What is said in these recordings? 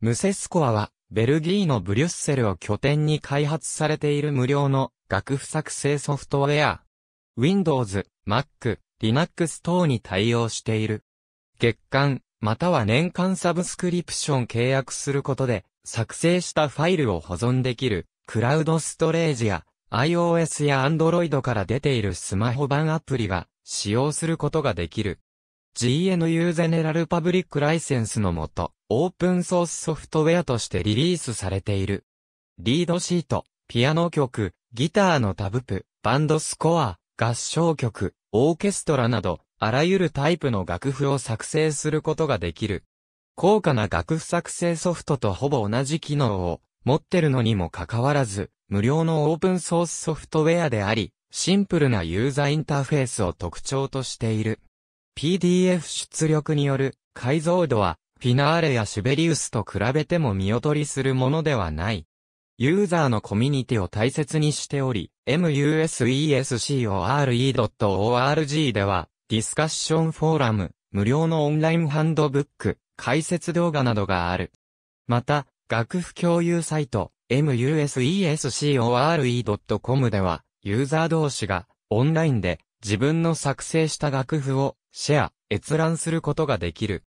ムセスコアは、ベルギーのブリュッセルを拠点に開発されている無料の楽譜作成ソフトウェア。Windows、Mac、Linux 等に対応している。月間、または年間サブスクリプション契約することで、作成したファイルを保存できる、クラウドストレージや、iOS や Android から出ているスマホ版アプリが使用することができる。GNU ゼネラルパブリックライセンスのもと、オープンソースソフトウェアとしてリリースされている。リードシート、ピアノ曲、ギターのタブプ、バンドスコア、合唱曲、オーケストラなど、あらゆるタイプの楽譜を作成することができる。高価な楽譜作成ソフトとほぼ同じ機能を持ってるのにもかかわらず、無料のオープンソースソフトウェアであり、シンプルなユーザーインターフェースを特徴としている。PDF 出力による解像度はフィナーレやシベリウスと比べても見劣りするものではない。ユーザーのコミュニティを大切にしており、musescore.org では、ディスカッションフォーラム、無料のオンラインハンドブック、解説動画などがある。また、楽譜共有サイト、musescore.com では、ユーザー同士が、オンラインで、自分の作成した楽譜を、シェア、閲覧することができる。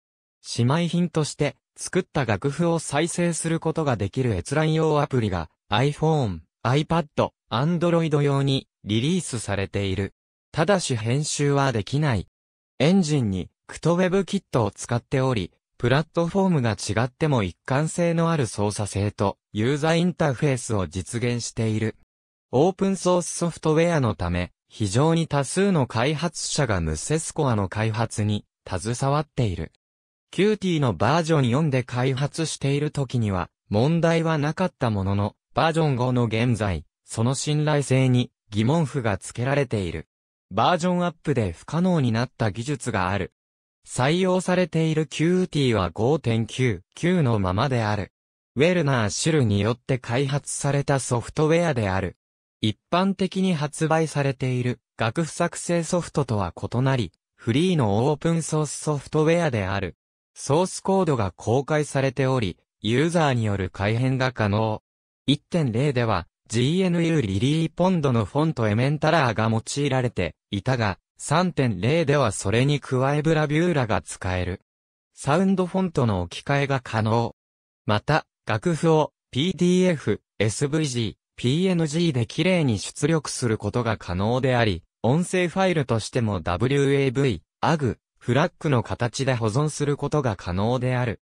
姉妹品として作った楽譜を再生することができる閲覧用アプリが iPhone、iPad、Android 用にリリースされている。ただし編集はできない。エンジンに CtWebKit を使っており、プラットフォームが違っても一貫性のある操作性とユーザーインターフェースを実現している。オープンソースソフトウェアのため、非常に多数の開発者がムセスコアの開発に携わっている。QT のバージョン4で開発している時には問題はなかったものの、バージョン5の現在、その信頼性に疑問符が付けられている。バージョンアップで不可能になった技術がある。採用されている Qt は5.99のままである。ウェルナーシルによって開発されたソフトウェアである。一般的に発売されている楽譜作成ソフトとは異なり、フリーのオープンソースソフトウェアである。ソースコードが公開されており、ユーザーによる改変が可能。1.0では GNU リリーポンドのフォントエメンタラーが用いられていたが、3.0ではそれに加えブラビューラが使える。サウンドフォントの置き換えが可能。また、楽譜を PDF、SVG、PNG で綺麗に出力することが可能であり、音声ファイルとしても WAV、AG、フラッグの形で保存することが可能である。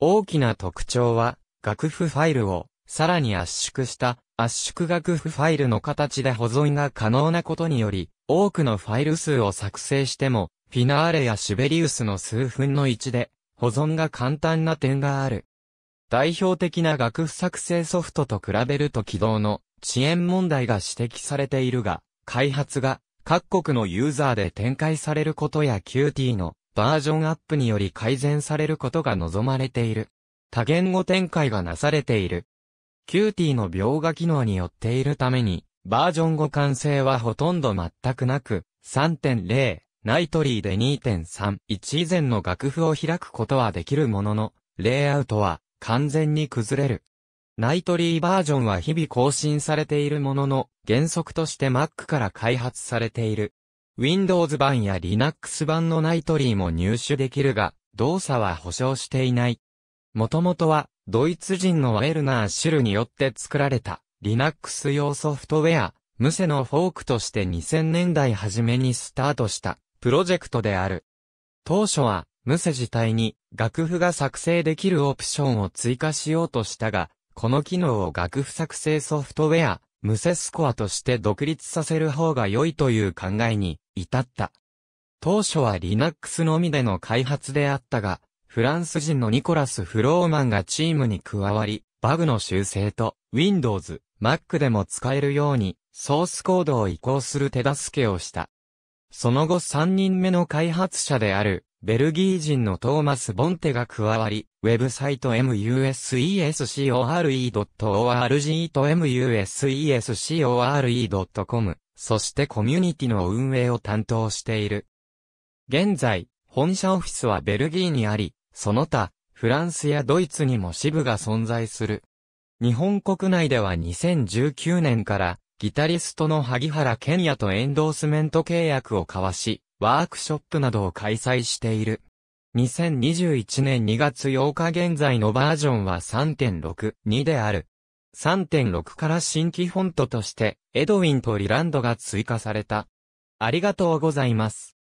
大きな特徴は、楽譜ファイルを、さらに圧縮した圧縮楽譜ファイルの形で保存が可能なことにより、多くのファイル数を作成しても、フィナーレやシベリウスの数分の1で、保存が簡単な点がある。代表的な楽譜作成ソフトと比べると起動の遅延問題が指摘されているが、開発が各国のユーザーで展開されることや Qt のバージョンアップにより改善されることが望まれている。多言語展開がなされている。Qt の描画機能によっているために、バージョン後完成はほとんど全くなく、3.0、ナイトリーで2.31以前の楽譜を開くことはできるものの、レイアウトは完全に崩れる。ナイトリーバージョンは日々更新されているものの、原則として Mac から開発されている。Windows 版や Linux 版のナイトリーも入手できるが、動作は保証していない。もともとは、ドイツ人のウェルナー・シュルによって作られた、Linux 用ソフトウェア、ムセのフォークとして2000年代初めにスタートした、プロジェクトである。当初は、ムセ自体に、楽譜が作成できるオプションを追加しようとしたが、この機能を楽譜作成ソフトウェア、ムセスコアとして独立させる方が良いという考えに至った。当初は Linux のみでの開発であったが、フランス人のニコラス・フローマンがチームに加わり、バグの修正と Windows、Mac でも使えるようにソースコードを移行する手助けをした。その後3人目の開発者であるベルギー人のトーマス・ボンテが加わり、ウェブサイト musescore.org と musescore.com、そしてコミュニティの運営を担当している。現在、本社オフィスはベルギーにあり、その他、フランスやドイツにも支部が存在する。日本国内では2019年から、ギタリストの萩原健也とエンドースメント契約を交わし、ワークショップなどを開催している。2021年2月8日現在のバージョンは3.62である。3.6から新規フォントとして、エドウィンとリランドが追加された。ありがとうございます。